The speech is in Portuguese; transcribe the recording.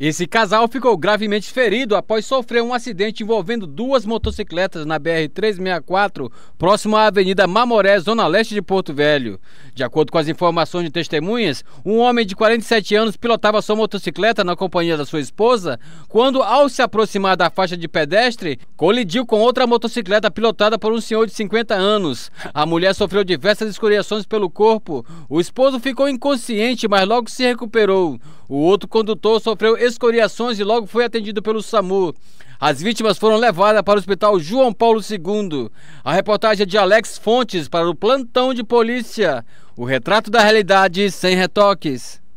Esse casal ficou gravemente ferido após sofrer um acidente envolvendo duas motocicletas na BR-364, próximo à Avenida Mamoré, zona leste de Porto Velho. De acordo com as informações de testemunhas, um homem de 47 anos pilotava sua motocicleta na companhia da sua esposa quando, ao se aproximar da faixa de pedestre, colidiu com outra motocicleta pilotada por um senhor de 50 anos. A mulher sofreu diversas escoriações pelo corpo. O esposo ficou inconsciente, mas logo se recuperou. O outro condutor sofreu escoriações e logo foi atendido pelo SAMU. As vítimas foram levadas para o Hospital João Paulo II. A reportagem é de Alex Fontes para o plantão de polícia. O retrato da realidade sem retoques.